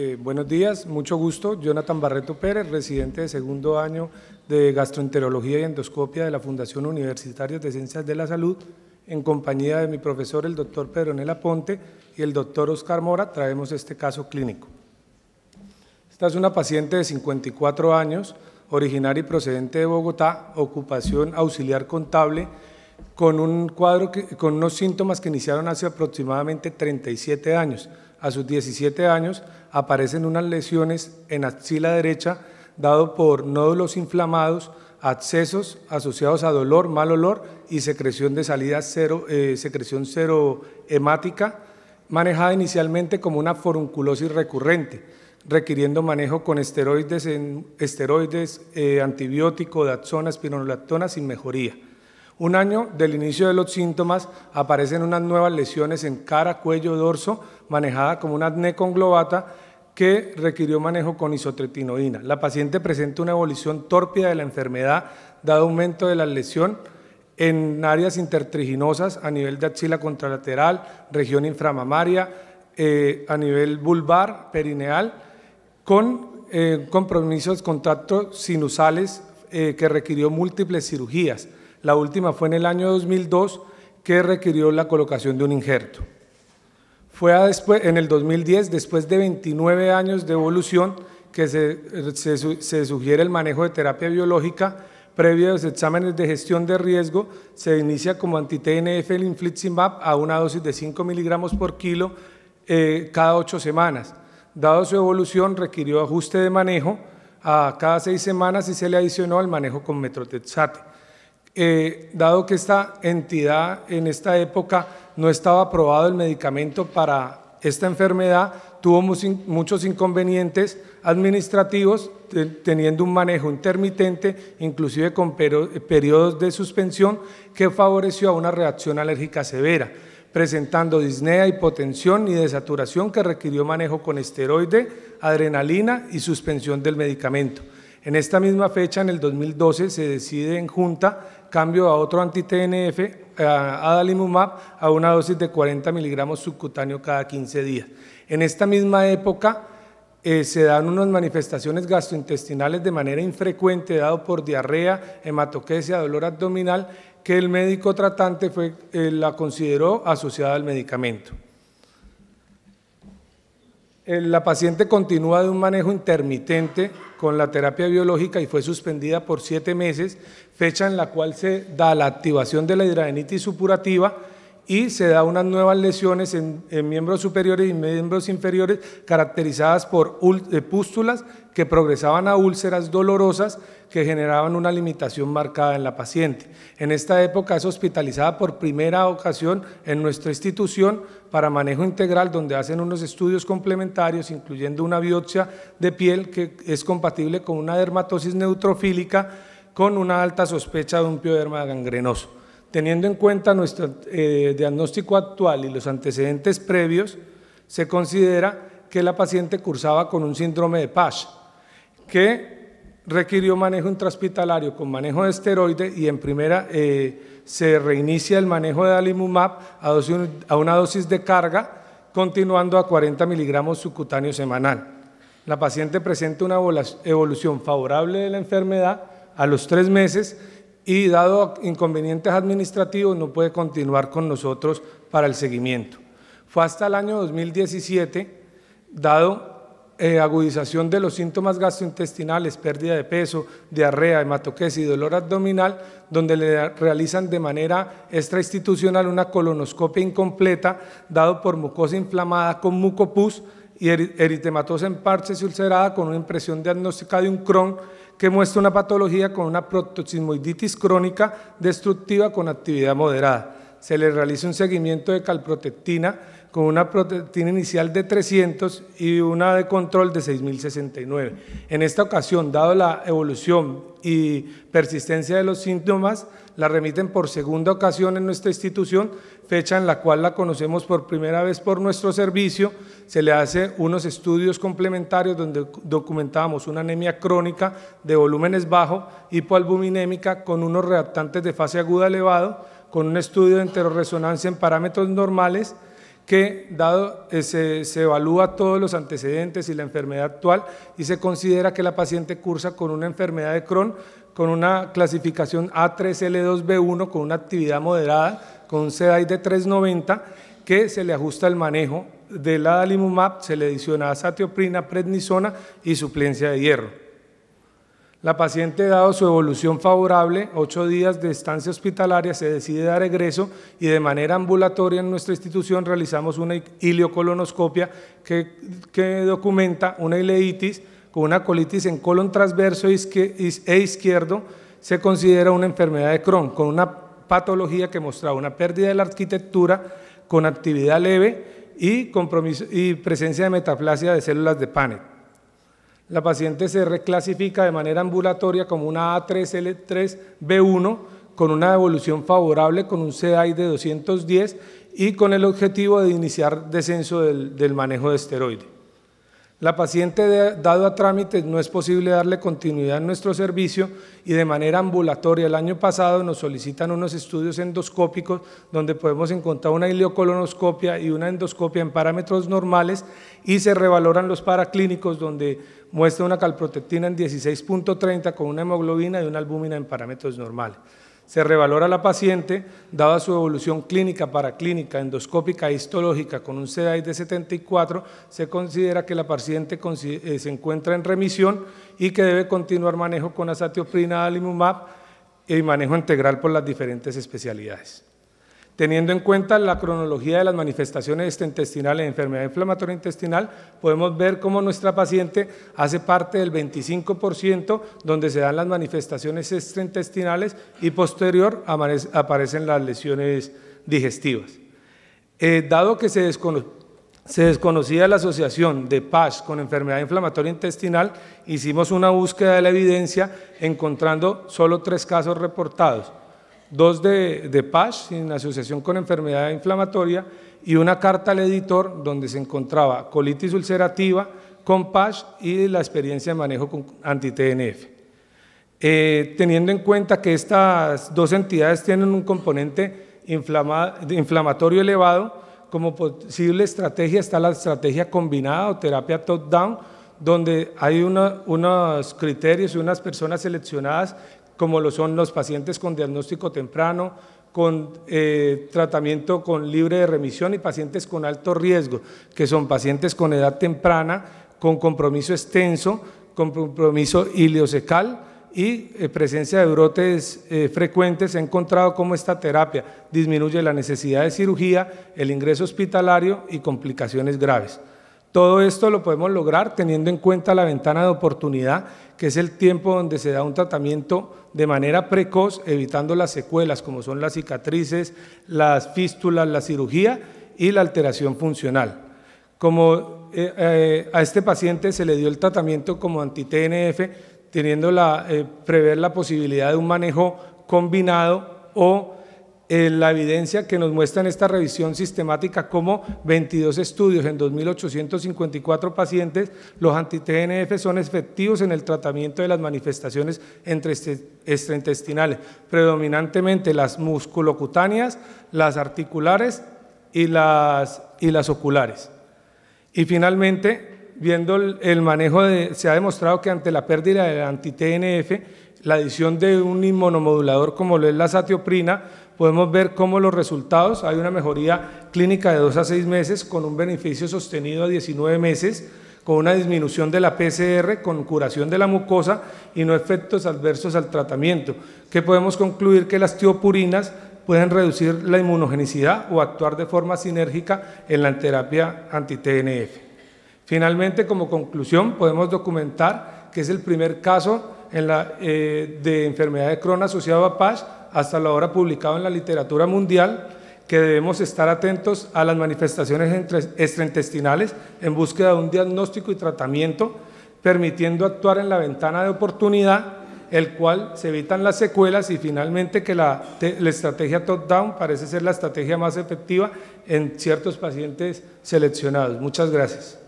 Eh, buenos días, mucho gusto. Jonathan Barreto Pérez, residente de segundo año de gastroenterología y endoscopia de la Fundación Universitaria de Ciencias de la Salud, en compañía de mi profesor, el doctor Nela Ponte, y el doctor Oscar Mora, traemos este caso clínico. Esta es una paciente de 54 años, originaria y procedente de Bogotá, ocupación auxiliar contable, con un cuadro, con unos síntomas que iniciaron hace aproximadamente 37 años. A sus 17 años aparecen unas lesiones en axila derecha dado por nódulos inflamados, accesos asociados a dolor, mal olor y secreción de salida cero, eh, secreción cero hemática, manejada inicialmente como una forunculosis recurrente, requiriendo manejo con esteroides, en, esteroides eh, antibiótico, espironolactona sin mejoría. Un año del inicio de los síntomas aparecen unas nuevas lesiones en cara, cuello, dorso, manejada como una acné conglobata que requirió manejo con isotretinoína. La paciente presenta una evolución tórpida de la enfermedad, dado aumento de la lesión en áreas intertriginosas a nivel de axila contralateral, región inframamaria, eh, a nivel vulvar, perineal, con compromisos eh, compromisos contactos sinusales eh, que requirió múltiples cirugías. La última fue en el año 2002 que requirió la colocación de un injerto. Fue después, en el 2010, después de 29 años de evolución, que se, sugiere el manejo de terapia biológica previo a los exámenes de gestión de riesgo, se inicia como anti-TNF el infliximab a una dosis de 5 miligramos por kilo eh, cada 8 semanas. Dado su evolución, requirió ajuste de manejo a cada 6 semanas y se le adicionó al manejo con metotrexato. Eh, dado que esta entidad en esta época no estaba aprobado el medicamento para esta enfermedad, tuvo muchos inconvenientes administrativos, teniendo un manejo intermitente, inclusive con periodos de suspensión, que favoreció a una reacción alérgica severa, presentando disnea, hipotensión y desaturación que requirió manejo con esteroide, adrenalina y suspensión del medicamento. En esta misma fecha, en el 2012, se decide en junta cambio a otro anti-TNF, eh, adalimumab, a una dosis de 40 miligramos subcutáneo cada 15 días. En esta misma época, eh, se dan unas manifestaciones gastrointestinales de manera infrecuente, dado por diarrea, hematoquesia, dolor abdominal, que el médico tratante fue, eh, la consideró asociada al medicamento. la paciente continúa de un manejo intermitente con la terapia biológica y fue suspendida por siete meses, fecha en la cual se da la activación de la hidradenitis supurativa y se da unas nuevas lesiones en, miembros superiores y miembros inferiores caracterizadas por eh, pústulas que progresaban a úlceras dolorosas que generaban una limitación marcada en la paciente. En esta época es hospitalizada por primera ocasión en nuestra institución para manejo integral donde hacen unos estudios complementarios incluyendo una biopsia de piel que es compatible con una dermatosis neutrofílica con una alta sospecha de un pioderma gangrenoso. Teniendo en cuenta nuestro eh, diagnóstico actual y los antecedentes previos, se considera que la paciente cursaba con un síndrome de PASH, que requirió manejo intrahospitalario con manejo de esteroide y en primera eh, se reinicia el manejo de Alimumab a, a una dosis de carga, continuando a 40 miligramos subcutáneo semanal. La paciente presenta una evolución favorable de la enfermedad a los tres meses y dado inconvenientes administrativos no puede continuar con nosotros para el seguimiento. Fue hasta el año 2017, dado eh, agudización de los síntomas gastrointestinales, pérdida de peso, diarrea, hematoquesis y dolor abdominal, donde le realizan de manera extrainstitucional una colonoscopia incompleta, dado por mucosa inflamada con mucopus y eritematosa en parches ulcerada con una impresión diagnóstica de un Crohn, que muestra una patología con una protocismoiditis crónica destructiva con actividad moderada. Se le realiza un seguimiento de calprotectina con una proteína inicial de 300 y una de control de 6069. En esta ocasión, dado la evolución y persistencia de los síntomas, la remiten por segunda ocasión en nuestra institución, fecha en la cual la conocemos por primera vez por nuestro servicio, se le hace unos estudios complementarios donde documentamos una anemia crónica de volúmenes bajo, hipoalbuminémica, con unos reactantes de fase aguda elevado, con un estudio de enteroresonancia en parámetros normales, que dado, eh, se, evalúa todos los antecedentes y la enfermedad actual y se considera que la paciente cursa con una enfermedad de Crohn con una clasificación A3L2B1 con una actividad moderada con un CDI de 390 que se le ajusta el manejo de la se le adiciona satioprina, prednisona y suplencia de hierro. La paciente, dado su evolución favorable, ocho días de estancia hospitalaria, se decide dar egreso y de manera ambulatoria en nuestra institución realizamos una iliocolonoscopia que, que documenta una ileitis con una colitis en colon transverso e izquierdo. Se considera una enfermedad de Crohn con una patología que mostraba una pérdida de la arquitectura con actividad leve y, compromiso, presencia de metaplasia de células de Panet. La paciente se reclasifica de manera ambulatoria como una A3L3B1 con una evolución favorable con un CDI de 210 y con el objetivo de iniciar descenso del, manejo de esteroide. La paciente, dado a trámites, no es posible darle continuidad a nuestro servicio y de manera ambulatoria. El año pasado nos solicitan unos estudios endoscópicos donde podemos encontrar una ileocolonoscopia y una endoscopia en parámetros normales y se revaloran los paraclínicos donde muestra una calprotectina en 16.30 con una hemoglobina y una albúmina en parámetros normales. Se revalora la paciente, dada su evolución clínica, para clínica, endoscópica e histológica con un CDI de 74, se considera que la paciente eh, se encuentra en remisión y que debe continuar manejo con azatioprina, alimumab y manejo integral por las diferentes especialidades. Teniendo en cuenta la cronología de las manifestaciones extraintestinales de enfermedad inflamatoria intestinal, podemos ver cómo nuestra paciente hace parte del 25% donde se dan las manifestaciones extraintestinales y posterior aparecen las lesiones digestivas. Eh, dado que se, se desconocía la asociación de PASH con enfermedad inflamatoria intestinal, hicimos una búsqueda de la evidencia encontrando solo tres casos reportados dos de, de PASH en asociación con enfermedad inflamatoria y una carta al editor donde se encontraba colitis ulcerativa con PASH y la experiencia de manejo con anti-TNF. Eh, teniendo en cuenta que estas dos entidades tienen un componente inflamatorio elevado, como posible estrategia está la estrategia combinada o terapia top-down, donde hay unos criterios y unas personas seleccionadas como lo son los pacientes con diagnóstico temprano, con eh, tratamiento con libre de remisión y pacientes con alto riesgo, que son pacientes con edad temprana, con compromiso extenso, con compromiso iliocecal y eh, presencia de brotes eh, frecuentes, he encontrado cómo esta terapia disminuye la necesidad de cirugía, el ingreso hospitalario y complicaciones graves. Todo esto lo podemos lograr teniendo en cuenta la ventana de oportunidad, que es el tiempo donde se da un tratamiento de manera precoz, evitando las secuelas como son las cicatrices, las fístulas, la cirugía y la alteración funcional. Como eh, eh, a este paciente se le dio el tratamiento como anti-TNF, teniendo la, eh, prever la posibilidad de un manejo combinado o la evidencia que nos muestra en esta revisión sistemática como 22 estudios en 2.854 pacientes, los anti-TNF son efectivos en el tratamiento de las manifestaciones entre este, extraintestinales, predominantemente las musculocutáneas, las articulares y las, y las oculares. Y finalmente, viendo el, manejo, se ha demostrado que ante la pérdida del anti-TNF, la adición de un inmunomodulador como lo es la satioprina, podemos ver cómo los resultados, hay una mejoría clínica de 2 a 6 meses con un beneficio sostenido a 19 meses, con una disminución de la PCR, con curación de la mucosa y no efectos adversos al tratamiento, que podemos concluir que las tiopurinas pueden reducir la inmunogenicidad o actuar de forma sinérgica en la terapia anti-TNF. Finalmente, como conclusión, podemos documentar que es el primer caso en la, eh, de Crohn asociado a PASH, hasta la hora publicado en la literatura mundial, que debemos estar atentos a las manifestaciones extraintestinales en búsqueda de un diagnóstico y tratamiento, permitiendo actuar en la ventana de oportunidad, el cual se evitan las secuelas y finalmente que la estrategia top-down parece ser la estrategia más efectiva en ciertos pacientes seleccionados. Muchas gracias.